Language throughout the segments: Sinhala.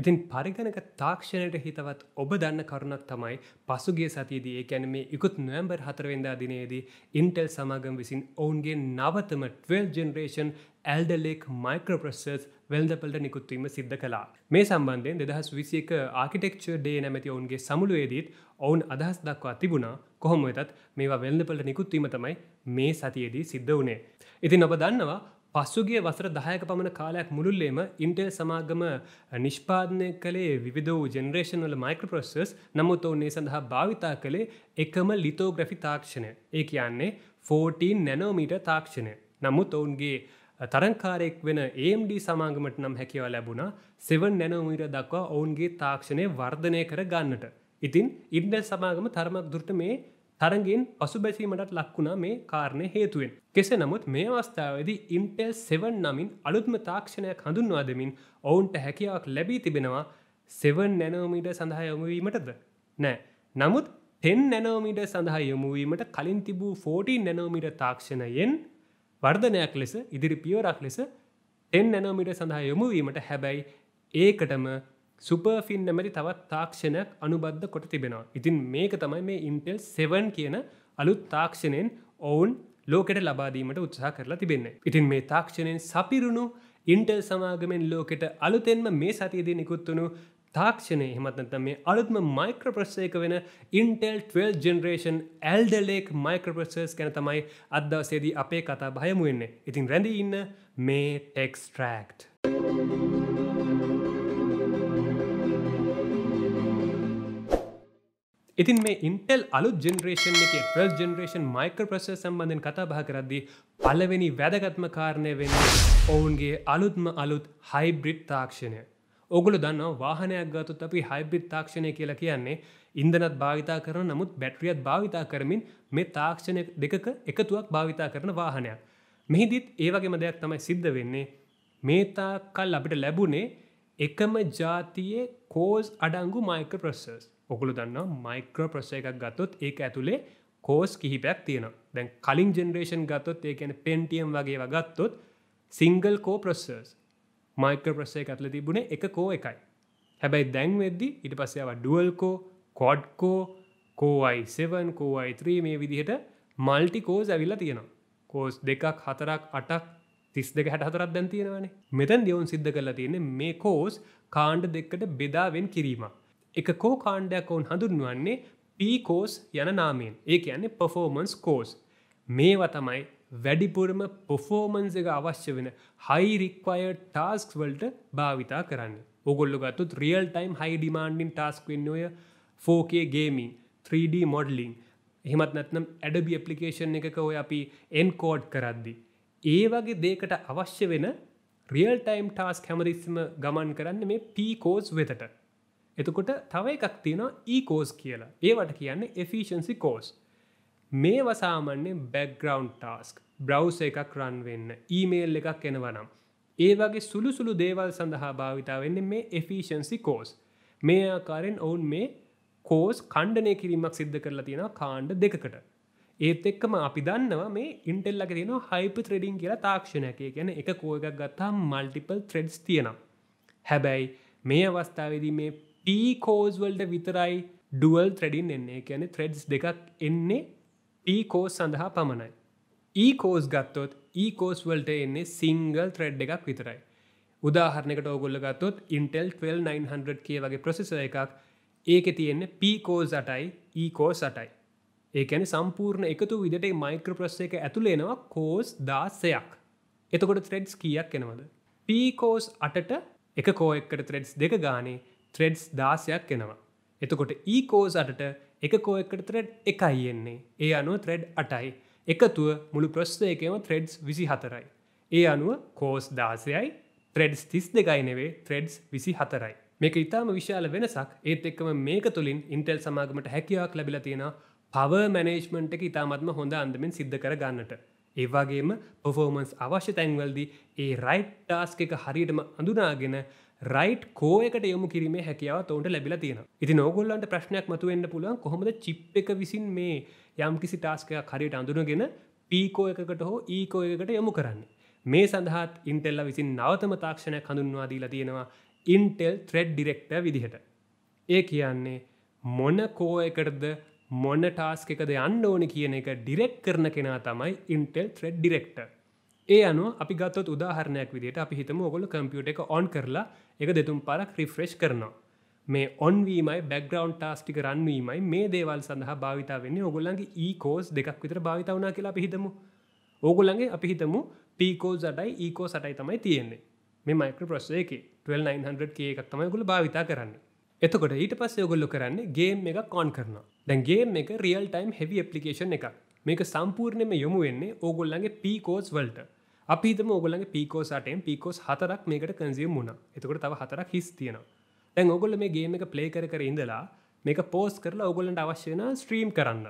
ඉතින් පරිගණක තාක්ෂණයට හිතවත් ඔබ දන්න කරුණක් තමයි පසුගේ සතියදී ඒ ැන මේ ඉකුත් නොවම්බර් හතරවෙදා දිනයේදී ඉන්ටෙල් සමාගම් විසින් ඔවුන්ගේ නවතම 12 ජෙනරේෂන් ඇල්ඩලෙක් මයිකරප්‍රසස් වෙල්දපලට නිකුත්වීම සිද්ධ කලා මේ සම්බන්ධයෙන් දෙදහස් විසියක ආකිටෙක්චර් ඩේ නැමැති ඔවුන්ගේ සමුළුවේදීත් ඔවුන් අදහස් දක්වා තිබුණා කොහොම වෙතත් මේවා වෙල්දපලට නිකුත්වීම තමයි මේ සතියේදී සිද්ධ වනේ. ඉතින් ඔබ දන්නවා පස්සුගේ වසර දහයක පමණ කාලයක් මුළුල්ලේම ඉන්ටෙල් සමාගම නිෂ්පාදනය කළේ විධ වූ ජෙනරේෂනල මයිකප්‍රොසස් නමුත් ඔවුන්නේ සඳහා භාවිතා කළේ එකම ලිතෝග්‍රෆි තාක්ෂණය ඒ කියන්නේ 14 නැනෝමීට තාක්ෂණය නමුත් ඔවුන්ගේ තරංකාරයෙක් වෙන AMD සමාගමට නම් හැකිව ලැබුණා 7 නැනෝමීට දක්වා ඔවුන්ගේ තාක්ෂණය වර්ධනය කර ගන්නට ඉතින් ඉන්ඩල් සමාගම තරමක් දුෘට මේ තරගෙන් පසුබැසීමටත් ලක්වුණා මේ කාරණය හේතුවෙන්. කෙසේ නමුත් මේ අවස්ථාවදි ඉන්ටෙල් 7 නමින් අලුත්ම තාක්ෂණයක් හඳුන්වා දෙමින් ඔවුන්ට හැකියාවක් ලැබී තිබෙනවා 7 නැනෝමීට සඳහා යොමුවීමටද. නෑ. නමුත් 10 නැනෝමීට සඳහා යොමුවීමට කලින් තිබූ 14 නැනෝමීට තාක්ෂණයෙන් වර්ධනයක් ලෙස ඉදිරි පියවරක් ලෙස 10 නැනෝමිට සඳහා යොමුවීමට හැබැයි ඒකටම සුපර්ෆින් නැමැති තවත් තාක්ෂණයක් අනුබද්ධ කොට තිබෙනවා. ඉතින් මේක තමයි මේ ඉන්ටෙල් 7 කියන අලුත් තාක්ෂණයෙන් ඔවුන් ලෝකෙට ලබාදීමට උත්සාහ කරලා තිබෙන්නේ. ඉතින් මේ තාක්ෂණයෙන් සපිරුණු ඉන්ටෙල් සමාගමෙන් ලෝකෙට අලුතෙන්ම මේ සතියදී නිකුත්වුණු තාක්ෂණය හෙමත්නත මේ අලුත්ම මයික්‍රප්‍රස්සයක වෙන ඉන්ටෙල් 12 ජෙනරේෂන් ඇල්ඩලෙක් මයික්‍රප්‍රසර්ස් ගැන තමයි අදවසේදී අපේ කතා භයමුවෙන්නේ ඉතින් රැඳී ඉන්න මේ ටෙක්ස්ට්‍රක්ට්. ඉතින් මේ ඉන්ටෙල් අලු ජෙනරේෂන් එක ්‍රල් ජෙනරේෂන් මයිකර ප්‍රස සම්බන්ධෙන් කතා බහ කරද්දී පලවෙනි වැදගත්ම කාරණය වෙන්න ඔවුන්ගේ අලුත්ම අලුත් හයිබ්‍රිට් තාක්ෂණය. ඔගුල දන්න වාහනයක් ගතුත් අපි හයිබ්‍රිට් තාක්ෂණය කියලා කියන්නේ ඉන්දනත් භාවිතා කරන නමුත් බැට්‍රියත් භාවිතා කරමින් මේ තාක්ෂණය දෙකක එකතුවක් භාවිතා කරන වාහනයක්. මෙහිදීත් ඒවගේම දෙයක් තමයි සිද්ධ වෙන්නේ මේතා කල් අපිට ලැබුණේ එකම ජාතියේ කෝස් අඩංගු මයික ප්‍රසස්. ඔකුළු දන්න මයික්‍රෝ ප්‍රසය එකක් ගත්තොත් ඒක ඇතුළේ කෝස් කිහිපයක් තියෙන දැන් කලින් ජෙනරේෂන් ගත්තොත් ඒ කියන පෙන්ටියම් වගේ වගත්තොත් සිංගල් කෝ ප්‍රස්සර්ස් මයික්‍ර ප්‍රසය ඇතුල තිබුණේ එක කෝ එකයි හැබැයි දැන් වෙද්දි ඉට පස්සේවා ඩුවල්කෝ කොඩ්කෝ කෝයි7 කෝයි3 මේ විදිහට මල්ටිකෝස් ඇවිල්ලා තියෙනවා කෝස් දෙකක් හතරක් අටක් තිස් දෙක හැට හතරක් දැන් තියෙනවනේ මෙතැන් දෙවුන් සිද්ධ කරලා තියෙන මේ කෝස් කාණ්ඩ දෙකට බෙදාවෙන් කිරීමක් එක කෝ කාණ්ඩයක් ඔවුන් හඳුන්වන්නේ පීකෝස් යන නාමයෙන් ඒ කියන්නේ පෆෝමන්ස් කෝස් මේවා තමයි වැඩිපුරම පොෆෝමන්ස් එක අවශ්‍ය වෙන හයිරික්වය ටාස්ක් වල්ට භාවිතා කරන්න ඔගොල්ල ගත්තුත් රියල් ටයිම් හයි ඩිමාන්ඩින් ටස්ක් වෙන්න ඔය ෆෝකේ ගේමින් 3D මොඩලිින් එහෙමත් නැත්නම් ඇඩබි ඇපලිකේෂන් එකක ඔය අපි එන්කෝඩ් කරද්දි. ඒ වගේ දේකට අවශ්‍ය වෙන රියල් ටයිම් ටාස් කැමරිස්ම ගමන් කරන්න මේ පීකෝස් වෙතට එතකොට තව එකක් තියෙනවා ඒකෝස් e කියලා ඒවට කියන්න එෆිෂන්සි කෝස් මේ වසාමන්නේ බැග්‍රවන්් ටාස්ක් බ්‍රව්ස එකක් රන් වෙන්න ඊමේල් එකක් එනවනම් ඒ වගේ සුළු සුළු දේවල් සඳහා භාවිතා වෙන්න මේ එෆිෂන්සි කෝස් මේ ආකාරෙන් ඔවුන් මේ කෝස් කණ්ඩනය කිරීමක් සිද්ධ කරලා තියෙන කාණ්ඩ දෙකට ඒත් එක්කම අපි දන්නවා මේ ඉන්ටෙල්ලක තියෙන හයිප ත්‍රෙඩින් කියලා තාක්ෂණයකය ගැන එක කෝයගක් ගත්තා මල්ටිපල් ත්‍රෙඩ්ස් තියෙනම් හැබැයි මේ අවස්ථාවදී මේ පීකෝස්වල්ට විතරයි ඩුවල් ත්‍රඩින් එන්නේ කියැන ත්‍රෙඩ්ස් දෙකක් එන්නේ පීකෝස් සඳහා පමණයි. ඒකෝස් ගත්තොත් ඒකෝස්වල්ට එන්නේ සිංගල් ත්‍රෙඩ් එකක් විතරයි. උදාහරණකට ඔගොල්ල ගත්තොත් ඉන්ටෙල් 12900 කිය වගේ ප්‍රොසෙස එකක් ඒක තියෙන්නේ පීකෝස් අටයි ඒකෝ සටයි. ඒකැන සම්පූර්ණ එකතු විදට මයික්‍රප්‍රස් එක ඇතුළේනවා කෝස් දාසයක්. එතකොට ත්‍රෙඩ්ස් කියක් එනවද. පීකෝස් අටට එක කෝයකට ත්‍රෙඩ්ස් දෙක ගානේ ත්‍රෙඩ්ස් දාසයක් එනවා. එතකොට ඒකෝස් e අටට එක කෝයකට ත්‍රෙඩ් එකයි එන්නේ ඒ අනුව ත්‍රෙඩ් අටයි එකතුව මුළු ප්‍රස්ථ එකම ත්‍රෙඩ්ස් විසි හතරයි. ඒ අනුව කෝස් දාසයයි ත්‍රෙඩ්ස් තිස් දෙකයි නෙවේ ත්‍රෙඩ්ස් විසි හතරයි. මේක ඉතාම විශාල වෙනසක් ඒත් එක්කම මේක තුළින් ඉන්ටෙල් සමාගමට හැකියාවක් ලැබිල තියෙන පව මැනේජ්මන්ට් එක ඉතාමත්ම හොඳ අන්දමින් සිද්ධ කර ගන්නට. ඒවාගේම පොෆෝමන්ස් අවශ්‍ය තැන්වල්දි ඒ රයිට් ටාස්ක එක හරියටම අඳුනාගෙන රයිට් කෝයකට යොමු කිරීම හැකියාව ඔවන්ට ලැබිලා තියෙන ඉති නෝගොල්ලන්ට ප්‍රශ්නයක් මතුවෙන්න පුළුවන් කොහොමද චිප් එක විසින් මේ යම් කිසි ටාස්කයක් හරියට අඳුනගෙන පීකෝ එකකට හෝ ඒකෝ e එකකට යොමු කරන්න මේ සඳහත් ඉන්ටෙල්ල විසින් නවතම තාක්ෂණයක් හඳුන්වාදීලා තියෙනවා ඉන්ටෙල් ත්‍රෙඩ් ඩිරෙක්ට විදිහට ඒ කියන්නේ මොන කෝ එකටද මොන ටාස්ක එකද යන්න ඕන කියන එක ඩිරෙක් කරන කෙනා තමයි ඉන්ටෙල් ත්‍රෙඩ් ඩිරෙක්ටර් ඒ අනු අපි ගත්තොත් උදාහරණයක් විදිට අපි හිතම ඔගොල කම්පියුට එක ඔන් කරලා එක දෙතුම් පරක් රිෆ්‍රෙශ් කරනවා මේ ඔන්වීමයි බැග්‍රවන්් ටාස්ටික රන්වීමයි මේ දේවල් සඳහා භාවිතා වන්නේ ඔගොල්ලන්ගේ ඒකෝස් දෙකක් විතර භාවිතාවනා කියලා පිහිතමු ඕගොල්ලන්ගේ අපි හිතමු ටීකෝ සටයි ඒකෝ සටයි තමයි තියෙන්නේ මේ මයික ප්‍රස්සේ 12900 කිය එකක් තමයි ගොල භාවිතා කරන්න එතකොට ඊට පස්ස ඔගොල්ලො කරන්නේ ගේම් එක කොන් කරන දැන්ගේ එක රියල් ටයිම් හෙවි ප්ලිකේෂන් එකක් මේක සම්පූර්ණයම යොමු වෙන්නේ ඕගොල්ලන්ගේ පීකෝස් වලට අපිතම ඔගොලගේ පිකෝසටෙන් පිකෝස් හතරක් මේකට කැසියම් වුණ එතකට තව හතරක් හිස් තියෙන තැන් ඔගොල මේ ගේම එක ප්ලේ කර ඉඳලා මේක පෝස් කරලා ඔගොලන්ට අවශ්‍යන ස්ට්‍රීම් කරන්න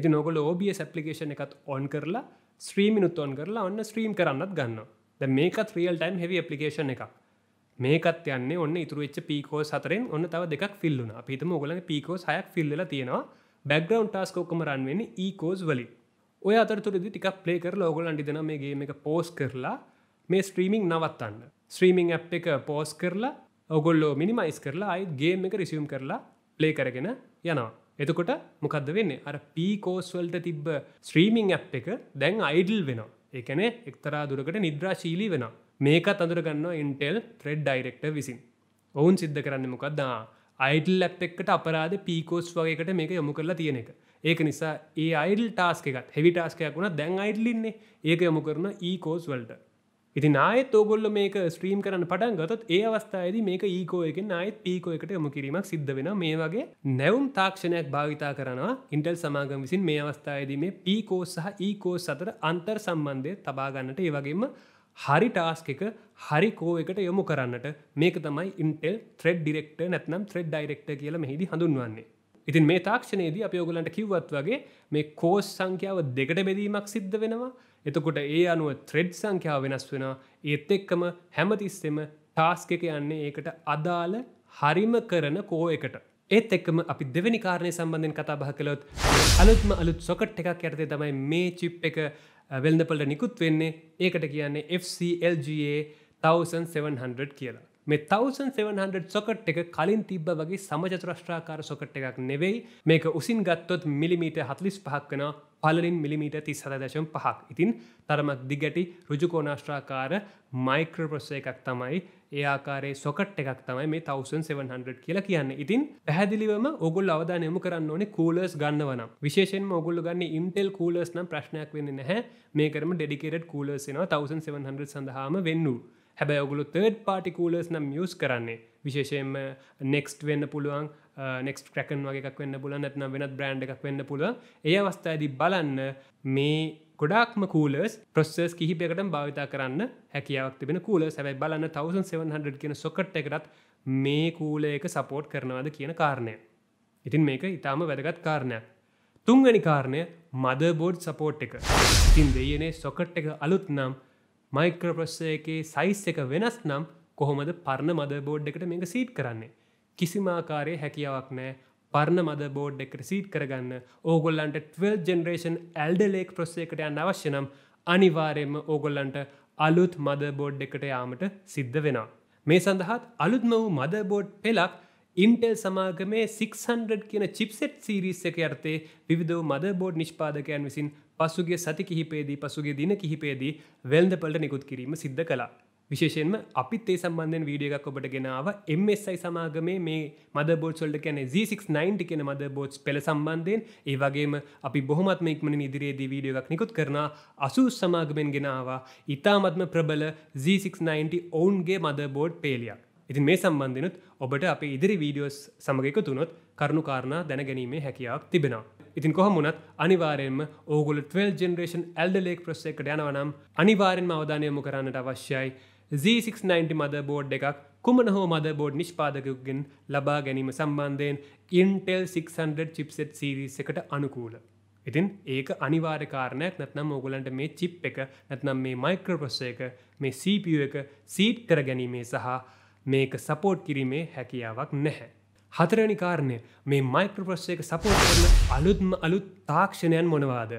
ඉති නොගොල ඔබිය සප්ලිකේෂන එකත් ඔන් කරලා ස්ත්‍රීමිනුත් ඔන් කරලා ඔන්න ස්ට්‍රීම් කරන්නත් ගන්න ද මේකත් රියල් ටයිම් හෙවි පපලිකේෂන එක මේකත් යන්නේ ඔන්න ඉතුරච්ච පිකෝස් හතරෙන් ඔන්න තව දෙක් ෆිල්ලුන පිතම ඔගලන පිකෝස් හයක් ෆිල්ල තියෙනවා බැග්‍රවන්් ටස්ක ඔක්කම රන්වෙන්න ඒකෝස් වලින් ඔය අතරතුරදි ටික් ප්ලේ කරලා ඔගොලන්ටි දෙන මේගේ එක පෝස් කරලා මේ ස්ට්‍රීමිං් නවත්තන්න ස්ත්‍රීමිං ඇ් එක පෝස් කරලා ඔගොල්ලෝ මිනිමයිස් කරලා අයිත් ගේ එක රිසියම් කරලා ප්ලේ කරගෙන යනවා එතකොට මොකක්ද වෙන්නේ අර පීකෝස්වල්ට තිබ්බ ස්ත්‍රීමිං ඇ් එක දැන් අයිඩල් වෙන එකන එක්තරා දුරකට නිද්‍රාශීලී වෙන මේක අඳුරගන්න ඉන්ටෙල් ත්‍රෙඩ් ඩයිරෙක්ට විසින් ඔවුන් සිද්ධ කරන්න මොකක්දා අයිඩල් ලැප් එක්කට අපරාධ පීකෝස් වගේකට මේක යොමු කරලා තියෙන එක ඒක නිසා ඒ අයිඩල් ටාස්ක එකත් හෙවි ටාස්කයක් වුණ දැන් අයිඩලින්නේ ඒක යොමු කරන ඒකෝස් වලට ඉති නායත් ඕගොල්ල මේක ස්ත්‍රීම් කරන්න පටන් ගතත් ඒ අවස්ථායිද මේක ඒකෝ එක නායත් පීකෝ එකට යොමු කිරීමක් සිද්ධ වෙන මේ වගේ නැවුම් තාක්ෂණයක් භාවිතා කරනවා ඉන්ටල් සමාගම් විසින් මේ අවස්ථායද මේ පීකෝස් සහ ඒකෝස් අතර අන්තර් සම්බන්ධය තබාගන්නට ඒවගේම හරි ටාස් එක හරිකෝ එකට යොමු කරන්නට මේක තමයි ඉන්ටෙල් ත්‍රෙඩ් ඩිරෙක්ට නැත්නම් ත්‍රෙඩ් ඩයිරෙක්ට කියල මෙහිදී හඳුන්වන්නේ ඉතින් මේ තාක්ෂණයේද අපයෝගලන්ට කිව්වත් වගේ මේ කෝස් සංඛ්‍යාව දෙකට බෙදීමක් සිද්ධ වෙනවා එතකොට ඒ අනුව ත්‍රෙඩ් සංඛ්‍යාව වෙනස් වෙන ඒත් එක්කම හැමතිස්සෙම ටාස්ක එක යන්නේ ඒකට අදාළ හරිම කරන කෝ එකට ඒත් එක්කම අපි දෙවැනි කාරණය සම්බන්ධෙන් කතා බහ කළොත් අලුත්ම අලුත් සොකට් එකක් ඇරතේ තමයි මේ චිප් එක වෙල්න්නපලට නිකුත් වෙන්නේ ඒකට කියන්නේ FCLGA 1700 කියලා මේ 1700 සොකට් එක කලින් තිබ්බ වගේ සමජතුරශ්්‍රාකාර සොකට් එකක් නෙවෙයි මේක උසින් ගත්තොත් මිලිමීට හත්ලිස් පහක් වන පලලින් මිලිමීට තිස්සර දශම් පහක් ඉතින් තරමක් දිගැටි රුජුකෝනාශ්්‍රාකාර මයික්‍රපොස්ස එකක් තමයි ඒ ආකාරේ සොකට් එකක් තමයි මේ 1700 කියලා කියන්න ඉතින් පැහදිලිවම ඔගුල් අවධානයමු කරන්න ඕනේ කූලස් ගන්නවනම් විශේෂෙන් ඔගුල්ල ගන්න ඉම්ටෙල් කූලස් නම් ප්‍රශ්නයක් වෙන්න නැහැ මේකරම ඩෙඩිකේට කූලස්ෙනවා 1700 සඳහාම වෙන්නු හැබැ ඔගුලු තර්ඩ් පාටි කූලස් නම් යස් කරන්නේ විශේෂයෙන්ම නෙක්ස්ට වෙන්න පුළුවන් නෙක්ස් ක්‍රකන් වගේක් වෙන්න පුල නැත්නම් වෙනත් බ්‍රන්ඩ් එකක් වෙන්න පුළුව ඒ අවස්ථාදී බලන්න මේ ගොඩක්ම කූලස් ප්‍රොස්සස් කිහිපයකට භාවිතා කරන්න හැකියාවක් තිබෙන කූල සැබයි බලන්න 1700 කියෙන සොකට් එකටත් මේ කූල එක සපෝට් කරනවාද කියන කාරණය. ඉතින් මේක ඉතාම වැදගත් කාරණයක්. තුන්වැනි කාරණය මද බෝඩ් සපෝට් එක. ඉතින් දෙයනේ සොකට් එක අලුත් නම් මයික්‍රප්‍රස්ස එකේ සයිස් එක වෙනස් නම් කොහොමද පරණ මද බෝඩ් එකට මේක සීට් කරන්නේ. කිසිමාකාරය හැකියාවක් නෑ පරණ මද බෝඩ් එක සිීට් කරගන්න ඕගොල්ලන්ට 12 ජෙනරේෂන් ඇල්ඩලේක් ප්‍රස්සේකට යන්න අවශ්‍යනම් අනිවාරයෙන්ම ඕගොල්ලන්ට අලුත් මද බෝඩ් එකට යාමට සිද්ධ වෙනවා. මේ සඳහත් අලුත්ම වූ මද බෝඩ් පෙලක් ඉන්ටෙල් සමාගමේ 600 කියන චිප්සෙට් සීරිස් එක යර්තේ විවිධ මද බෝඩ් නිෂ්පාදකයන් විසින් පසුගේ සති කිහිපේදී පසුගේ දින කිහිපේදී වෙල්ද පලට නිකුත් කිරීම සිද්ධ කලා විශේෂෙන්ම අපිත් ඒ සම්බන්ධෙන් වීඩිය එකක් ඔබට ගෙනාව MSI සමාගමේ මේ මද බෝඩ් සොල්ඩ කැන Z690 කියෙන මද බෝඩ්ස් පෙළ සම්බන්ධයෙන් ඒ වගේම අපි බොහොමත්ම ඉක්මන ඉදිරියේදී වීඩිය එකක් නිකුත් කරන අසූ සමාගමෙන් ගෙනවා ඉතාමත්ම ප්‍රබල Z690 ඔවුන්ගේ මද බෝඩ් පේලියක් ඉතින් මේ සම්බන්ධනුත් ඔබට අප ඉදිරි වීඩියෝස් සමගක තුනොත් කරුණු කාරණා දැනගැනීමේ හැකියාවක් තිබෙනවා. ඉතින් කොහමුණත් අනිවාරයෙන්ම ඕගුල 12 ජෙනරේෂන් ඇල්ඩලෙක් ප්‍රස්සෙක්ට යනවනම් අනිවාරෙන්ම අවධානයමු කරන්නට අවශ්‍යයි Z690 මද බෝඩ් එකක් කුමන හෝ මද බෝඩ් නිෂ්පාදකයක්ගෙන් ලබා ගැනීම සම්බන්ධයෙන් ඉන්ටෙල් 600 චිප්සෙට් සීරිස් එකට අනුකූල. ඉතින් ඒක අනිවාර්කාරණයක් නැත්නම් ඔගලන්ට මේ චිප් එක නැත්නම් මේ මයික්‍රපොස්ස එක මේ CPU එක සීට් කර ගැනීමේ සහ මේක සපෝට් කිරීමේ හැකියාවක් නැහැ. හතරනි කාරණය මේ මයික්‍රපොස්ස එක සපෝට් කරන අලුත්ම අලුත් තාක්ෂණයන් මොනවාද.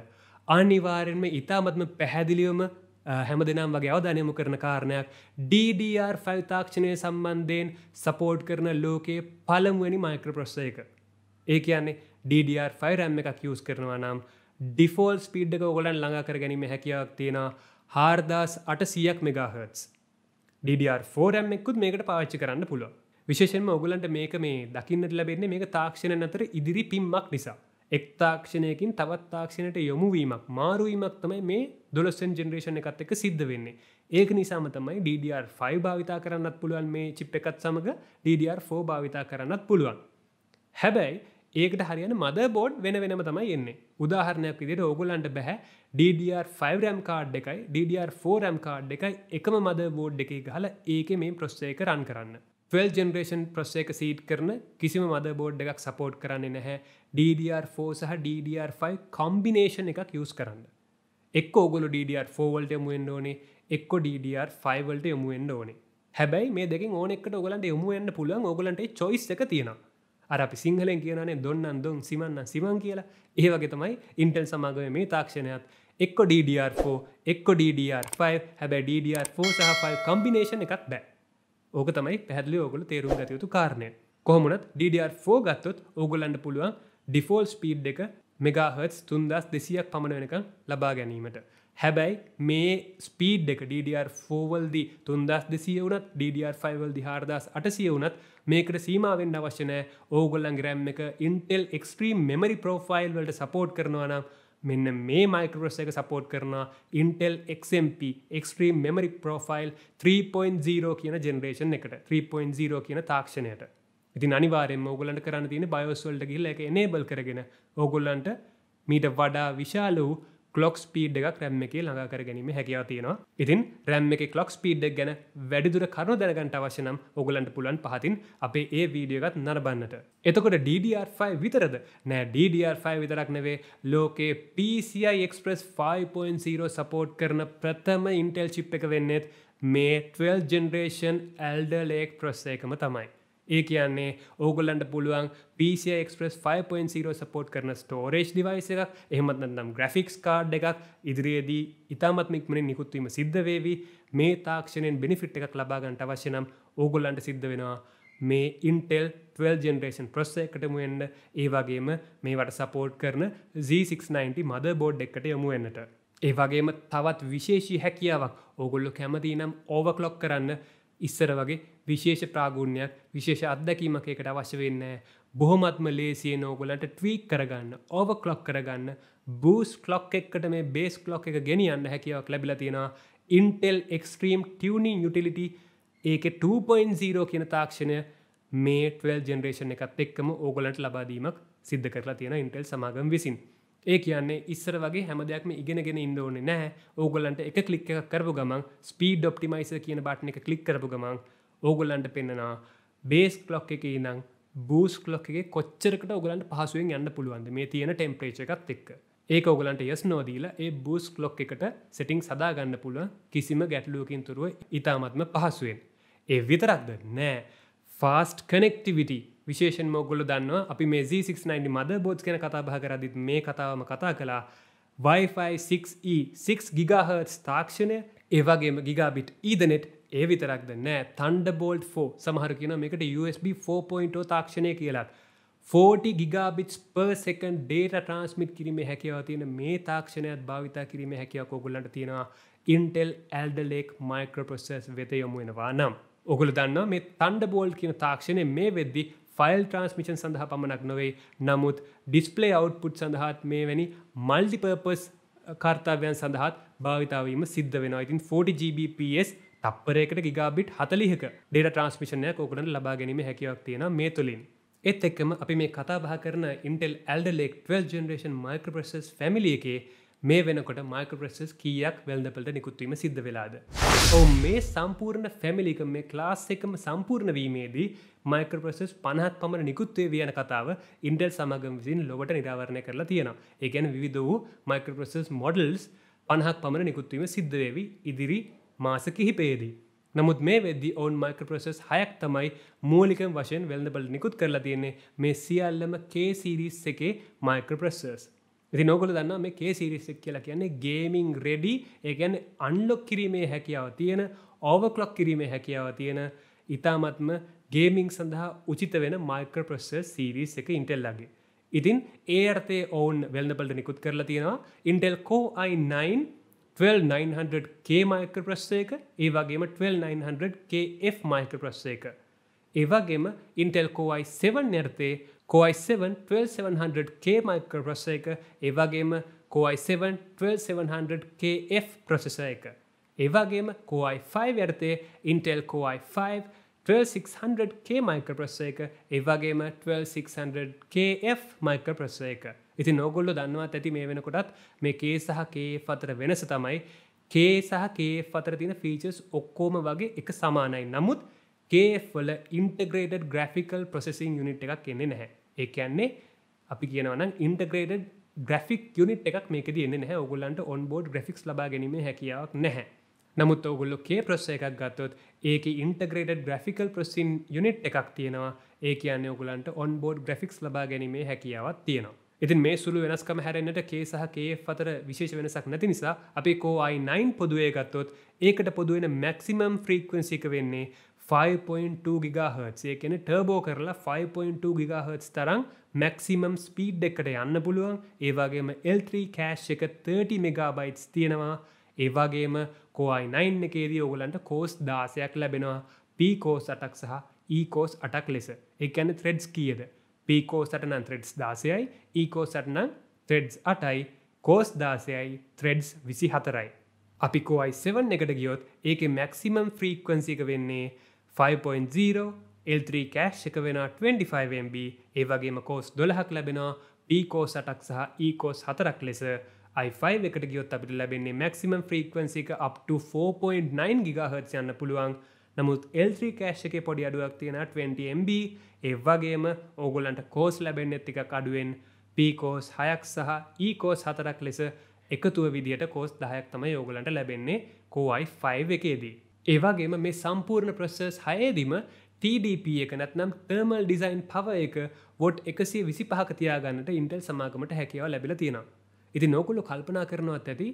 අනිවාරෙන්ම ඉතාමත්ම පැහැදිලියම හැම දෙනම් වගේ අවධානයමු කරන කාරණයක් DDR ෆල්තාක්ෂණය සම්බන්ධයෙන් සපෝට් කරන ලෝකයේ පළමුුවනි මයික්‍රප්‍රස්ස එක. ඒ කියන්නේ DDR ෆයිරම් එකක් යස් කරනවා නම් ඩිෆෝල් ස්පීඩ්ක ඔගොලන් ළඟා කර ගැනීම හැකියාවක් තියෙන හාර්දාස් අට සියක් මෙගාහර්ස්. DDR4ම් එක්කුත් මේකට පාච්චි කරන්න පුළුව. විශේෂෙන්ම ඔගුලන්ට මේක මේ දකින්නට ලැබෙන්නේ මේ තාක්ෂණ අතර ඉදිරි පිම්මක් නිසා. එක් තාක්ෂණයකින් තවත් තාක්ෂණයට යොමුවීමක් මාරුවීමක් තමයි මේ දොලස්සෙන් ජෙනරේෂණ එකත් එක සිද්ධ වෙන්නේ ඒක නිසාම තමයි DDR5 භාවිතා කරන්නත් පුළුවන් මේ චිප් එකත් සමඟ DDR4 භාවිතා කරන්නත් පුළුවන් හැබැයි ඒකට හරියන මද බෝඩ් වෙන වෙනම තමයි එන්නේ උදාහරණයක් විදිට ඕගොලන්ට බැහැ DDR5 රම් කාඩ් එකයි DDR4 රම් කාඩ් එකයි එකම මද බෝඩ් එක ගහල ඒක මේ ප්‍රස්සේක රන් කරන්න ල් ජෙනරේෂන් ප්‍රස්සේක සීට් කරන කිසිම මද බෝඩ් එකක් සපෝට් කරන්නේ නැහැ DDR4 සහ DDR5 කොම්බිනේෂන් එකක් යස් කරන්න එක් ඔගොල DDR4වල්ට යමුුවෙන්ඩ ඕනේ එක්ක DDR5වල්ට යමුුවෙන්ඩ ඕනේ හැබැයි මේ දෙක ඕනෙක්ට ඔගලන්ට යමුුවෙන්න්න පුළුවන් ඔගලන්ට චොයිස් එක තියෙන අර අපි සිංහලෙන් කියනේ දොන්නන් දුන් සිමන්න සිමන් කියලා ඒවගේ තමයි ඉන්ටල් සමාගය මේ තාක්ෂණයත් එක්ක DDR4 එක්ක DDR5 හැබැ DDR4 සහ5 කම්බිනේෂන් එකත් බෑ ඕක තමයි පැහදිලි ඔගුල තේරුම් ගතයුතු කාරණය කොහොමනත් DDR4 ගත්තොත් ඕගොලන්ඩ පුළුවන් ඩිෆෝල් ස්පීඩ් එක මෙගාහර්ස් තුන්දස් දෙසියක් පමණ වෙනකම් ලබා ගැනීමට. හැබැයි මේ ස්පීඩ් එක DDR4වල්දි තුන්දස් දෙසිය වනත් DDR5වල්දි හාරදස් අටසිය වනත් මේකට සීමාවෙන් අවශ්‍යනෑ ඕගොල්ලන් ග්‍රෑම් එක ඉන්ටෙල් එක්ස්ට්‍රීම් මෙමරි පෝෆයිල් වලට සපෝට් කරනවානම් මෙන්න මේ මයිකරස් එක සපෝට් කරන Intel XMP extreme memory profile 3.0 කියන ජෙනරේෂන් එකට 3.0 කියන තාක්ෂණයට ඉති අනිවාරෙන් ඔගලන්ට කරන්න තින බයෝස්වල්ට ගිල්ල එක එනේබල් කරගෙන ඕගොල්ලන්ට මීට වඩා විශාල වූ ලොක්ස් පීඩ් එකක් රැම්ම එකේ ළඟා කර ගැනීම හැකියාව තියෙනවා ඉතින් රැම් එක ලොක්ස් පීඩ්ඩක් ගැන වැඩිදුර කරු දැනගන්ට අවශ්‍යනම් ඔගලන්ට පුලන් පහතින් අපේ ඒ වීඩියගත් නරබන්නට එතකොට DDR5 විතරද නෑ DDR5 විතරක් නවේ ලෝකේ PCI Express 5.0 සපෝට් කරන ප්‍රථම ඉන්ටෙල් චිප් එක වෙන්නෙත් මේ 12 ජෙනරේෂන් ඇල්ඩ ලේක් ප්‍රොස්ස එකම තමයි ඒ කියන්නේ ඕගොල්ලන්ට පුළුවන් PC එක්ස්ප්‍රස් 5.0 සපෝට් කරන ස්ටෝරේජ් ඩිවයිස එකක් එහමත් නම් ග්‍රෆික්ස් කාඩ් එකක් ඉදිරියේදී ඉතාමත්මික්මනින් නිකුත්වීම සිද්ධවේවි මේ තාක්ෂණයෙන් බිනිෆිට් එකක් ලබාගන්ට අවශ්‍යනම් ඕගොල්ලන්ට සිද්ධ වෙනවා මේ ඉන්ටෙල් 12 ජෙනරේෂන් ප්‍රස්ස එකටම එන්න ඒවාගේම මේවට සපෝට් කරන Z690 මද බෝඩ් එකට යොමු එන්නට ඒවාගේම තවත් විශේෂී හැකියාවක් ඕගොල්ලො කැමති නම් ඕවක්ලොක් කරන්න ඉස්සර වගේ විශේෂ ප්‍රාගුණ්‍යයක් විශේෂ අත්දැකීමකයකට අවශ්‍ය වෙන්න බොහොමත්ම ලේසිය නෝගොලන්ට ට්වීක් කරගන්න ඕව කලොක් කරගන්න බූස් කලොක් එක්කට මේ බේස් කලොක් එක ගෙනියන්න හැකිවක් ලැබිල තියෙනවා ඉන්ටෙල් එක්ස්ට්‍රීම් ටියවනිින් යුටිලිටි ඒක 2.0 කියන තාක්ෂණය මේ 12 ජෙනරේෂන් එකත් එක්කම ඕගොලන්ට ලබාදීමක් සිද්ධ කරලා තියෙන ඉන්ටෙල් සමාගම් විසින්. ඒ කියන්නේ ඉස්සර වගේ හැම දෙයක්ම ඉගෙනගෙන ඉන්දෝන නෑ ඕගොලන්ට එක කලික් එකක් කරපු ගමන් ස්පීඩ් ඔප්ටිමයිස කියන බාට්න එක කලික් කරපු ගමන් ඕගොල්ලන්ට පෙන්න්නනවා බේස් කලොක් එක ඉනම් බූස් කලොක් එක කොච්චරකට ඔගලන්ට පහසුවෙන් යන්න පුළුවන්ද මේ තියෙන ටෙම්ප්‍රේච එකත් එක්ක ඒක ඔගලන්ට යස් නෝදීල ඒ බූස් කලොක් එකට සිටිං සදාගන්න පුළුව කිසිම ගැටලුවකින් තුරුව ඉතාමත්ම පහසුවෙන් ඒ විතරක්ද නෑ ෆාස්ට් කනෙක්ටිවිටී විශේෂෙන් මෝගොල දන්න අපි මේ Z690 මද බෝඩ් කන කතාබහ කරදිත් මේ කතාවම කතා කලා Wi-Fi 6E 6 ගිගහර්ස් තාක්ෂණය ඒවගේම ගිගාබිට් ඊදනෙට් ඒ විතරක්ද නෑ තන්ඩ බෝල්ඩ් 4 සමහර කියන මේකට USB 4.0 තාක්ෂණය කියලත් 40 ගිගාබිටස් පර්සකන් ඩේට ට්‍රන්ස්මිට් කිරීම හැකිව තියෙන මේ තාක්ෂණයක් භාවිතා කිරීම හැකියක් ඔගොල්ලට තියෙනවා ඉන්ටෙල් ඇල්ඩලෙක් මයික්‍රපොසස් වෙත යොමුුවෙනවා නම්. ඔගොල දන්න මේ තන්ඩ බෝල්ඩ් කියන තාක්ෂණය මේ වෙද්දි ෆයිල් ට්‍රන්ස්මිෂන් සඳහා පමණක් නොවේ නමුත් ඩිස්පලේ අවට්පුට් සඳහාත් මේ වැනි මල්ටිපර්පස් කර්තාවයන් සඳහත් භාවිතාවීම සිද්ධ වෙන ඉතින් 40GBPS තප්පරයකට ගිගාබිට් හතලිහක ඩේට ට්‍රන්ස්මිෂණය කෝකට ලබා ගැනීම හැකිවක් තියෙන මේ තුළින් එත් එක්කම අපි මේ කතා බහ කරන ඉන්ටෙල් ඇල්ඩලෙක් 12 ජනරේෂන් මයිකප්‍රසස් ෆැමිලියකේ මේ වෙනකොට මයිකප්‍රෙස්සස් කියක් වෙල්දපලට නිකුත්වීම සිද්ධ වෙලාද. ඔවු මේ සම්පූර්ණ ෆැමිලික මේ ක්ලාස් එකම සම්පූර්ණ වීමේදී මයිකප්‍රෙසස් පනහත් පමණ නිකුත්වේ වියන කතාව ඉන්ඩල් සමගම විසින් ලොවට නිරාවරණය කරලා තියෙනවා එකැන විධ වූ මයිකප්‍රෙසස් මොඩල්ස් පණහක් පමණ නිකුත්වීම සිද්ධවේවි ඉදිරි මාස කිහිපේදී. නමුත් මේ වෙදදි ඔවන් මයිකප්‍රසෙස් හයක් තමයි මූලිකම් වශයෙන් වෙල්ඳබල නිකුත් කරලා තියන්නේ මේ සියල්ලම කේසිරිස් එකේ මයිකප්‍රසර්ස්. ඉති නොගොල දන්න මේ කේසිරිස්සක් කියලා කියන්නේ ගේමිං රෙඩි ඒගැන අන්ලොක් කිරීමේ හැකියාව තියෙන ඕවකලොක් කිරීමේ හැකියාව තියෙන ඉතාමත්ම ගේමිං සඳහා උචිත වෙන මයිකර ප්‍රසස් සිරිස් එක ඉන්ටෙල් ලගේ ඉතින් ඒ අර්තේ ඔවුන් වෙල්නපල්ට නිකුත් කරලා තියෙනවා ඉන්ටෙල් කෝයි9 12900K මයික ප්‍රස්සේක ඒ වගේම 12900KF මයික ප්‍රස්සේක ඒවාගේම ඉන්ටෙල් කෝයි7 නැර්තේ කෝයි7 12700K මයිකරප්‍රස එක ඒවාගේම කෝයි7 12700KF ප්‍රසෙස එක. ඒවාගේම කෝයි5 යටතේ ඉන්ටෙල් කෝයි5 12600K මයිකරප්‍රස එක ඒවාගේම 12600KF මයිකරප්‍රස එක. ඉති නොගොල්ලො දන්නවත් ඇති මේ වෙනකොටත් මේ කේ සහ කේ පතර වෙනස තමයි කේ සහ කේ පතර තින ෆීචස් ඔක්කෝම වගේ එක සමානයි නමුත් කේවල ඉන්ටග්‍රේඩ ග්‍රෆිකල් ප්‍රසෙසින් යුනිට් එකක් එන්නේ නැහැ ඒ කියන්නේ අපි කියනවන ඉන්ටග්‍රේඩ ග්‍රෆික් යුනිට් එකක් මේක දන්න නැහැ ඔගුලන්ට ඔන්බෝඩ් ග්‍රෆික්ස් ලබා ගැනීම හැකියාවක් නැහැ නමුත් ඔගුල්ලො කේ ප්‍රස්ස එකක් ගත්තොත් ඒක ඉන්ටග්‍රේඩ ග්‍රෆිකල් ප්‍රසින් යුනිට් එකක් තියෙනවා ඒ කියන්නේ ඔගුලන්ට ඔන්බෝඩ් ග්‍රෆික්ස් ලබා ගැනීමේ හැකියාවත් තියෙනවා ඉතින් මේ සුළු වෙනස්කම හැරෙන්න්නට කේ සහ කේ අතර විශේෂ වෙනසක් නැති නිසා අපි කෝයි9 පොදුවේ ගත්තොත් ඒකට පොදුවෙන මැක්සිමම් ෆ්‍රීක්වන්සික වෙන්නේ 5.2 ගිගහර්ට් ඒ කෙන ටර්බෝ කරලා 5.2 ගිගහර්ට් තරම් මැක්සිමම් ස්පීඩ් එකට යන්න පුළුවන් ඒවාගේම L3 කෑශ් එක 30 මෙගාබයිටස් තියෙනවා ඒවාගේම කෝයි 9 එකේදී ඔගුලන්ට කෝස් දාසයක් ලැබෙනවා පීකෝස් අටක් සහ ඒකෝස් e අටක් ලෙස එකන ත්‍රෙඩ්ස් කියද පීකෝසටනන් ත්‍රෙඩ්ස් දාසයයි ඒකෝසටනන් e ත්‍රෙඩ්ස් අටයි කෝස් දාසයයි ත්‍රෙඩ්ස් විසි හතරයි. අපි කෝයි 7 එකට ගියොත් ඒක මැක්සිමම් ෆ්‍රීක්වන්සික වෙන්නේ 5.0 L3 කෑශ් එක වෙන 25MB ඒ වගේම කෝස් දොළහක් ලැබෙනවා පීකෝ සටක් සහ ඒකෝස් e හතරක් ලෙස i5 එකට ගියොත් අපිට ලැබෙන්නේ මැක්සිමම් ෆ්‍රීක්වන්සික අප් 4.9 ගිගහත් යන්න පුළුවන් නමුත් L3 කෑශ් එක පොඩි අඩුවක් තියෙන 20MB ඒ වගේම ඕගොලන්ට කෝස් ලැබෙන් එත්තික කඩුවෙන් පීකෝස් හයක් සහ ඒකෝස් e හතරක් ලෙස එකතුව විදිට කෝස් දහයක් තම යෝගලන්ට ලැබෙන්නේ කෝයි 5 එකේදී ඒවාගේම මේ සම්පූර්ණ ප්‍රසස් හයේදිම TDP එක නැත්නම් තර්මල් ඩිසයින් පව එක වොට් එකසේ විසි පහකතියාගන්නට ඉන්ටල් සමාගමට හැකිව ලැබිල තියෙනවා. ඉති නොකුල්ලු කල්පනා කරනවත් ඇති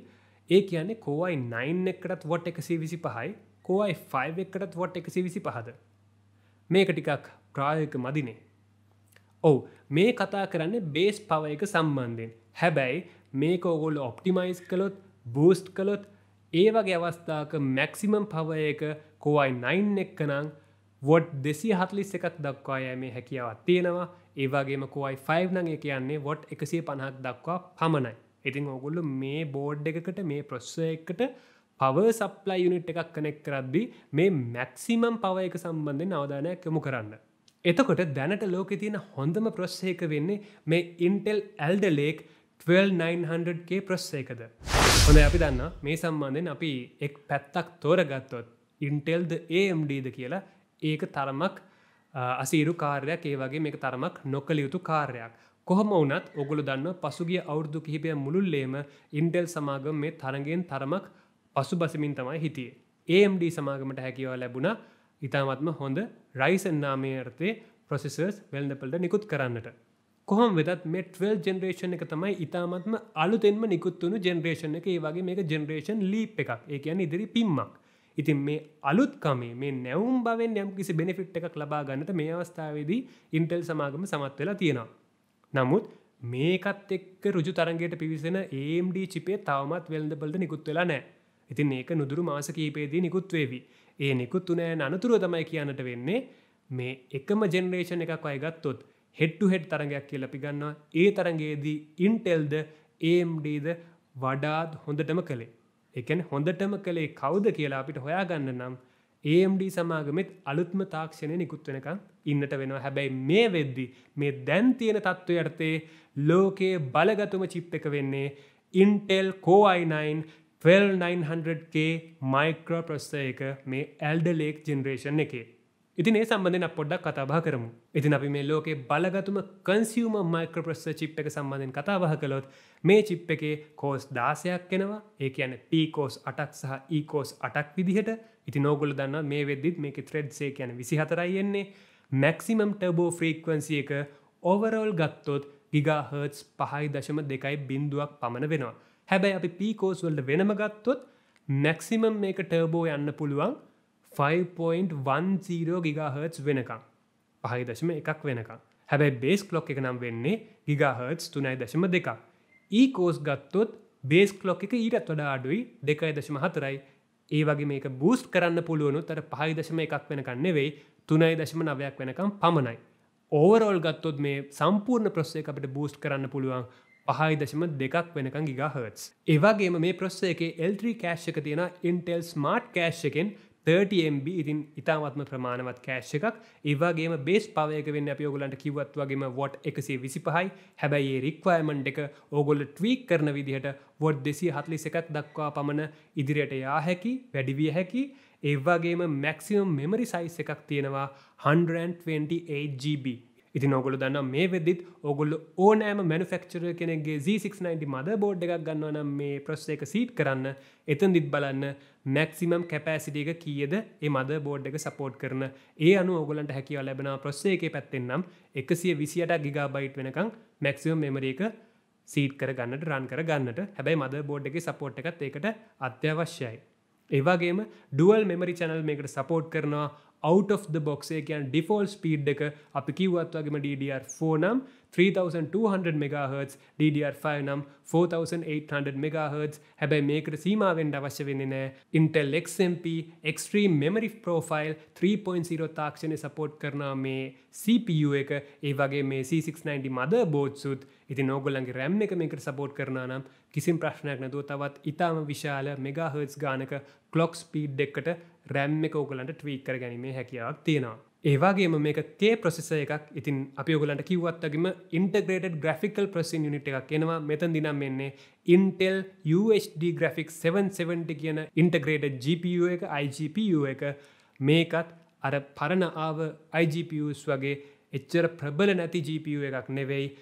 ඒ කියන්නේ කෝවයි 9 එකටත් වොට් එකසේ විසි පහයි කෝයි 5 එකටත් වොට් එකසේ විසි පහද. මේක ටිකක් ප්‍රායක මදිනේ. ඔව මේ කතා කරන්න බේස් පව එක සම්බන්ධයෙන් හැබැයි මේක ඔගොල්ල ඔප්ටිමයිස් කළොත් බූස්ට් කළොත් ඒවගේ අවස්ථාක මැක්සිමම් පවයක කෝවයි නයින් එක්ක නං වොඩ් දෙසි හත්ලිස් එකක් දක්වා යෑමේ හැකියාවත් තියෙනවා ඒවාගේම කෝයි ෆයිව් නගේ කියන්නේ වොට් එකසේ පණහක් දක්වා පමණයි ඉතින් ඔගොල්ලු මේ බෝඩ් එකකට මේ ප්‍රොස්ස එකට පව සප්ලයි යුනිට් එකක් කනෙක් කරද්දි මේ මැක්සිමම් පව එක සම්බන්ධය අවධානයක් යොමු කරන්න එතකොට දැනට ලෝකෙ තියෙන හොඳම ප්‍රොස්සේක වෙන්නේ මේ ඉන්ටෙල් ඇල්ඩලේක් 12900ගේ ප්‍රොස්සේකද හොඳ අපි දන්න මේ සම්බන්ධෙන් අපි එක් පැත්තක් තෝර ගත්තොත් ඉන්ටෙල්ද ඒම්ඩද කියලා ඒක තරමක් අසීරු කාර්යක් ඒ වගේ මේ තරමක් නොකළ යුතු කාර්යක් කොහොම වනත් ඔගොල දන්න පසුගේ අවුරදු කිහිපය මුළුල්ලේම ඉන්ටෙල් සමාගම මේ තරගෙන් තරමක් පසු බසමින් තමයි හිටියේ. AMD සමාගමට හැකිව ලැබුණ ඉතාමත්ම හොඳ රයිසන්නාමේ අර්ථේ ප්‍රොසෙසර්ස් වෙල්ඳපල්ට නිකුත් කරන්නට කොහොම වෙදත් මේ 12 ජෙනරේෂන් එක තමයි ඉතාමත්ම අලුතෙන්ම නිකුත්වුණු ජෙනරේෂන් එක ඒ වගේ මේක ජෙනරේෂන් ලීප් එකක් ඒ කියන්නේ ඉදිරි පිම්මක් ඉතින් මේ අලුත්කමේ මේ නැවුම් බවෙන් යම් කිසි බෙනිෆිට් එකක් ලබා ගන්නට මේ අවස්ථාවේදී ඉන්ටෙල් සමාගම සමත් වෙලා තියෙනවා නමුත් මේකත් එක්ක රුජු තරන්ගේට පිවිසෙන ඒම්ඩ චිපේ තවමත් වෙල්දබලද නිකුත් වෙලා නෑ ඉතින් ඒක නුදුරු මාස කීපයේදී නිකුත්වේවි ඒ නිකුත් වනෑ අනතුරුව තමයි කියන්නට වෙන්නේ මේ එකම ජෙනරේෂන් එකක් අයගත්තොත් හෙට්ටු හෙට් තරඟයක් කියල පිගන්නවා ඒ තරගේදී ඉන්ටෙල්ද ඒම්ඩීද වඩාත් හොඳටම කළේ එකන් හොඳටම කළේ කවුද කියලා අපිට හොයාගන්න නම් ඒMD සමාගමත් අලුත්ම තාක්ෂණය නිකුත්වෙනකං ඉන්නට වෙනවා හැබැයි මේ වෙද්දි මේ දැන් තියෙන තත්ත්ව යටතේ ලෝකයේ බලගතුම චිප් එක වෙන්නේ ඉන්ටෙල් කෝI9 12900K මයික්‍රෝ ප්‍රස්ථ එක මේ ඇල්ඩලේක් ජෙනරේෂන් එකේ ඉතින් ඒ සම්බඳධන පොඩ්ඩක් කතාබා කරමු. ඉතින් අපි මේ ලෝකේ බලගතුම කන්සියම මයික්‍රප්‍රස්ස චිප් එක සම්බන්ධෙන් කතාබහ කළොත් මේ චිප් එකේ කෝස් දාසයක් කෙනවා ඒ කියන පීකෝස් අටක් සහ ඒකෝස් e අටක් විදිහට ඉති නෝගොල දන්න මේ වෙදදිත් මේක ත්‍රෙඩ්සේ කියන විසි හතරයියෙන්නේ මැක්සිමම් ටබෝ ෆ්‍රීක්වන්සිය එක ඕවරෝල් ගත්තොත් ගිගාහර්ස් පහයි දශම දෙකයි බින්දුවක් පමණ වෙනවා. හැබැයි අපි පීකෝස් වල්ට වෙනම ගත්තොත් මැක්සිමම් මේක ටර්බෝ යන්න පුළුවන් 5.10 ගිගහර්ස් වෙනකම් පහහි දශම එකක් වෙනකම් හැබැයි බේස් කලොක් එක නම් වෙන්නේ ගිගහර්ස් තුනයි දශම දෙක ඒ කෝස් e ගත්තොත් බේස් කලොක් එක ඊටත් වඩා අඩුයි දෙකයි දශම හතරයි ඒ වගේ මේක බූස්් කරන්න පුළුවනු තර පහහි දශම එකක් වෙනකන්න වෙයි තුනයි දශම නවයක් වෙනකම් පමණයි ඕවරෝල් ගත්තොත් මේ සම්පූර්ණ ප්‍රස්සේ අපට බූස්් කරන්න පුළුවන් පහයි දශම දෙකක් වෙනකං ගිගහර්ස් ඒවාගේම මේ ප්‍රස්සේ එක එල්ත්‍රී කෑශ්ක තියෙන ඉන්ටෙල් ස්මර්ට් කෑශ් එකෙන් 30MB ඉතින් ඉතාමත්ම ප්‍රමාණවත් කෑශ් එකක් ඒවාගේම බේස් පවයක වෙන්න අපියෝගලන්ට කිවත් වගේම වොට් එකසේ විසි පහයි හැබැයි රික්වයමන්් එක ඕගොල්ල ට්වීක් කරන විදිහට වොඩ් දෙසි හත්ලිස එකක් දක්වා පමණ ඉදිරියට යා හැකි වැඩිවිය හැකි ඒවාගේම මැක්සිවම් මෙමරි සයිස් එකක් තියෙනවා 128GB ඉති නොගොල දන්න මේ වෙදදිත් ඔගොල්ල ඕනෑම මනුෆෙක්චර කෙනෙගේ Z690 මද බෝඩ් එකක් ගන්නවනම් මේ ප්‍රස්ස එක සීට් කරන්න එතන් දිත් බලන්න මැක්සිමම් කැපෑසිට එක කියද ඒ මද බෝඩ් එක සපෝට් කරන ඒ අනු ඔගලන්ට හැකිව ලැබෙන ප්‍රස්සේ එක පැත්තෙන්නම් එකසිය විසියට ගිගාබයිට් වෙනකං මැක්සිම් මෙමරේක සීට් කරගන්නට රන් කරගන්නට හැබැයි මද බෝඩ් එක සපෝට් එකත් ඒකට අත්‍යවශ්‍යයි. ඒවාගේම ඩුවල් මෙමරි චැනල් මේකට සපෝට් කරනවා out of the box එකයන් ඩිෆෝල් ස්පීඩ් එක අපි කිව්වත්වගේම DDR4 නම් 3200 මෙගහර්ස් DDR5 නම් 4800 මෙගහර්ස් හැබැයි මේකට සීමාවෙන්ඩ අවශ්‍ය වෙන නෑ Intel XMP extreme memory profile 3.0 තාක්ෂණය සපෝට් කරනා මේ CPU එක ඒ වගේ මේ C690 මද බෝත්සුත් ඉති නෝගොල්ලන්ගේ රැම් එක මේකට සපෝට් කරනා නම් කිසිම් ප්‍රශ්නයක් නැතුව තවත් ඉතාම විශාල මෙගහර්ස් ගානක කලොක් ස්පීඩ් එක්කට රැම් එක ඕගලන්ට ට්වී කර ගැනීමේ හැකියාවක් තියෙනවා ඒවාගේම මේක තේ ප්‍රසෙස එකක් ඉතින් අපියෝගලන්ට කිවත්තගේම ඉන්ටග්‍රේට ග්‍රෆිකල් ප්‍රසින් යුනිට එකක් එනවා මෙතන් දිනම් මෙන්නේ ඉන්ටෙල් UHD ග්‍රෆික් 770 කියන ඉන්ටග්‍රේට GPU එක IGPU එක මේකත් අර පරණ ආව IGPUස් වගේ එච්චර ප්‍රබල නැති GPU එකක් නෙවෙයි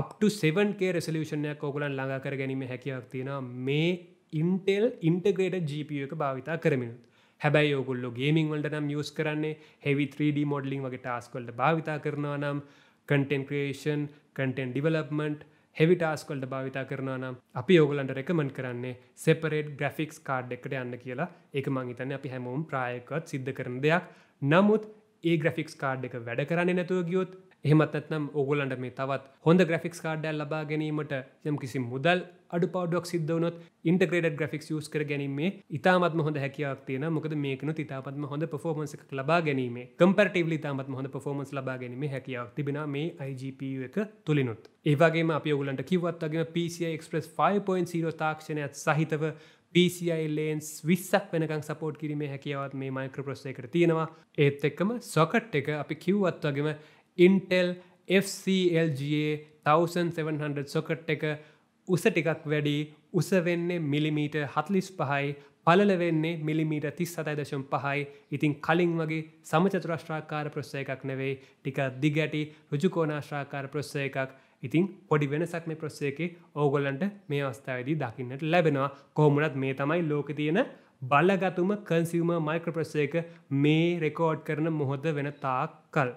අප්ට 7කේ රෙසලියෂණයක් ඕගලන් ළඟා කර ගැනීම හැකියක් තියෙන මේ ඉන්ටෙල් ඉන්ටග්‍රේට GPU එක භාවිතා කරමිනුත් හැබැයි ඔගොල්ලො ගේමින් වලට නම් යස් කරන්නේ හෙවි 3D මොඩලිින් වගේ ටස්කොල්ට භාවිතා කරනවා නම් කටෙන් ක්‍රේෂන් කටෙන් ඩිවලපමට් හෙවි ටස්කොල්ට භාවිතා කරනවා නම් අපි ඔගලන්ට රැකමන් කරන්නේ සෙපරේට් ග්‍රෆික්ස් කාඩ් එකට යන්න කියලා එක මංහිතන්න අපි හැමෝම් ප්‍රායකත් සිද්ධ කරන දෙයක් නමුත් ඒ ග්‍රෆික්ස් කාඩ් එක වැඩ කරන්නේ නැතුව ගියොත් එහමත්නම් ඔගොලන්ට මේ තවත් හොඳ ග්‍රෆික්ස් කාඩ්ඩල් ලබා ගැනීමට යම් කිසි මුදල් අඩු පාඩක් සිද්ධවනොත් ඉන්ටග්‍රේඩ ග්‍රෆික්ස් යස් කර ගැනීමේ ඉතාමත් හොඳ හැකයක් තියෙන මොකද මේකන තාපත්ම හොඳ පොෆෝමන්ස ලබා ගැනීම කම්පටව තාමත් හොඳ පොෆෝමන්ස් ලබා ගැනීම හැකයක් තිබෙන මේ IGP එක තුළිනුත් ඒවාගේ අප ඔගලන්ට කිවත්ගේ PCI Express 5.0 තාක්ෂණයත් සහිතව PCIල්ලන්ස් විස්සක් වෙනකං සපෝට් කිරීම හැකිවත් මේ මයික්‍රප්‍රස්ස එකට තියෙනවා ඒත් එක්කම සොකට් එක අපි කිව්වත්වගේම ඉන්ටෙල් FCLGA 1700 සොකට් එක උස ටිකක් වැඩි උසවෙන්නේ මිලිමීට හත්ලිස් පහයි පලලවෙන්නේ මිලිමීට තිස් සතයිදශම් පහයි ඉතින් කලින් වගේ සමචතුරශ්්‍රාකාර ප්‍රස්ස එකක් නෙවෙයි ටික දිගැටි රුජුකෝනාශ්‍රාකාර ප්‍රස්ස එකක් ඉතින් පොඩි වෙනසක් මේ ප්‍රස්සයකි ඕගොල්ලන්ට මේ අවස්ථාවදී දකින්නට ලැබෙනවා කොහොමුණත් මේ තමයි ලෝක තියෙන බලගතුම කන්සිවම මයික්‍රප්‍රස්සයක මේ රෙකෝඩ් කරන මොහොද වෙන තාක් කල්.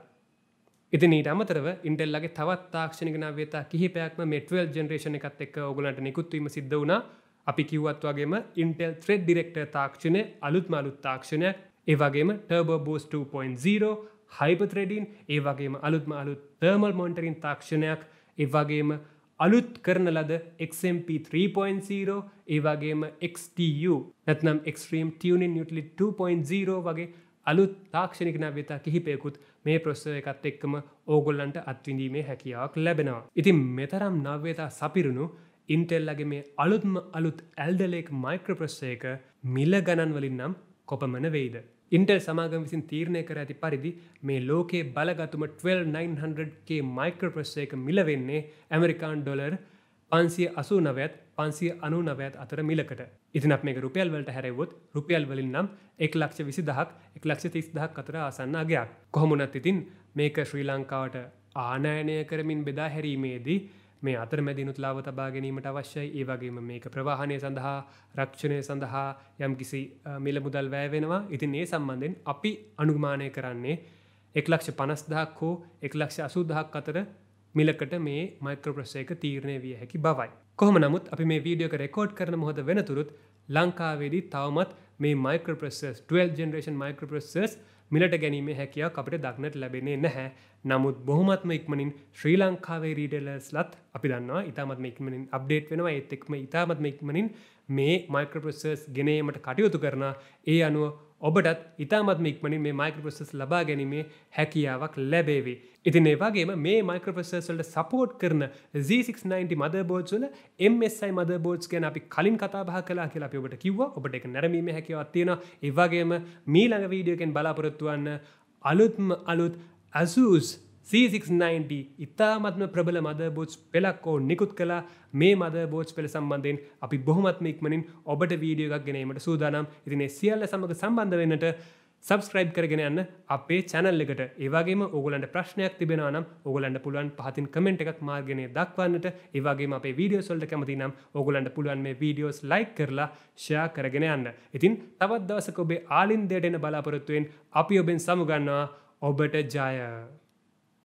ඉතින් ඊට අමතරව ඉන්ටෙල්ලගේ තවත් තාක්ෂණිකන වේතා කිහිපයක්ම මෙටවල් ජනරේෂණ එකත් එක් ඔගලන්ට නිකුත්වීම සිද්ධ වුණ අපි කිව්වත් වගේම ඉන්ටෙල් ත්‍රෙඩ් ඩිරෙක්ටර් තාක්ෂණය අලුත් මලුත් තාක්ෂණයක් ඒවගේම ටර්බ බෝස් 2.0 හයිපත්‍රෙඩින් ඒවගේම අලුත්ම අලුත් තර්මල් මොන්ටරින් තාක්ෂණයක් ඒවගේම අලුත් කරන ලද XMP 3.0 ඒවගේම XTU නැත්නම් Extreme Tuning Utility 2.0 වගේ අලුත් තාක්ෂණිකන වෙතා කිහිපයකුත් මේ ප්‍රස්සෝ එකත් එක්කම ඕගොල්ලන්ට අත්විඳීමේ හැකියාවක් ලැබෙනවා. ඉතින් මෙතරම් නව්‍යතා සපිරුණු ඉන්ටෙල්ලගේ මේ අලුත්ම අලුත් ඇල්ඩලෙක් මයික්‍රප්‍රස්සයක මිල ගණන්වලින් නම් කොපමන වෙයිද. ඉන්ටල් සමාගම විසින් තීරණය කර ඇති පරිදි මේ ලෝකයේ බලගතුම 12900 මයික්‍රප්‍රස්සයක මිලවෙන්නේ ඇමරිකාන් ඩොලර් පන්සිය අසූ නවයත් පන්සිය අනු නවයත් අතර මිලකට ඉතිනක් මේ රුපියල් වලට හැරවොත් රුපියල් වලින් නම් එක් ලක්ෂ විසි දහක් එක් ලක්ෂ තිස් දහක් අතර ආසන්නගයක් කොහොමුණත් ඉතින් මේක ශ්‍රී ලංකාවට ආනයනය කරමින් බෙදා හැරීමේදී මේ අතර මැදිනුත් ලාව තබා ගැනීමට අවශ්‍යයි ඒ වගේම මේක ප්‍රවාහණය සඳහා රක්ෂණය සඳහා යම් කිසි මිල මුදල් වැෑවෙනවා ඉතින් ඒ සම්බන්ධෙන් අපි අනුගමානය කරන්නේ එක්ලක්ෂ පනස්දහක් හෝ එක්ලක්ෂ අසුදහක් අතර මිලකට මේ මයිත්‍රප්‍රසයක තීරණය විය හැකි බවයි. කොහොම නමුත් අපි මේ වීඩියෝක රෙකෝඩ් කරන මොහොද වෙනතුරුත් ලංකාවේදී තවමත් මේ මයිකප්‍රසස් 12 ජෙනරේෂන් මයිකප්‍රසස් මිලට ගැනීම හැකියාව අපට දක්නට ලැබෙන්නේ නැහැ නමුත් බොහොමත්ම ඉක්මනින් ශ්‍රී ලංකාවේ රීඩලස්ලත් අපි දන්නවා ඉතාමත්ම ඉක්මනින් අප්ඩේට් වෙනවා ඒත් එක්ම ඉතාමත්ම ඉක්මනින් මේ මයිකප්‍රසස් ගෙනීමට කටයුතු කරන ඒ අනුව ඔබටත් ඉතාමත් ඉක්මනින් මේ මයිකප්‍රසස් ලබා ගැනීමේ හැකියාවක් ලැබේවි. ඉතින් ඒවාගේම මේ මයිකප්‍රසර්සල්ට සපෝට් කරන Z690 මදබෝඩ්සුල MSI මදබෝඩ්ස් ගැන අපි කලින් කතාබහ කලා කියලා අපි ඔබට කිව්ව ඔබට එක නැරමීම හැකිවත්තියෙන ඒවාගේම මීළඟ වීඩියෝකෙන් බලාපොරොත්තුවන්න අලුත්ම අලුත් ඇසූස් C690 ඉතාමත්ම ප්‍රබල මද බෝච් පෙලක් ෝ නිකුත් කලා මේ මද බෝච් පෙළ සම්බන්ධයෙන් අපි බොහොමත්ම ඉක්මනින් ඔබට වීඩියෝ එකක් ගෙනීමට සූදානම් ඉතිනේ සියල්ල සමඟ සම්බන්ධ වෙනට සබස්ක්‍රයිබ් කරගෙන යන්න අපේ චැනල් එකට ඒවාගේම ඔගලන්ට ප්‍රශ්නයක් තිබෙනවා නම් ඔගලන්ට පුළුවන් පහතින් කමෙන්ට් එකක් මාර්ගනය දක්වන්නට ඒවාගේ අපේ වීඩියෝ සොල්ට කැමති නම් ඔගලන්ට පුළුවන් මේ වීඩියෝස් ලයි කරලා ෂයා කරගෙන යන්න ඉතින් තවත් දවසක ඔබේ ආලින් දෙයට එන බලාපොරොත්තුවෙන් අපි ඔබෙන් සමුගන්නවා ඔබට ජය.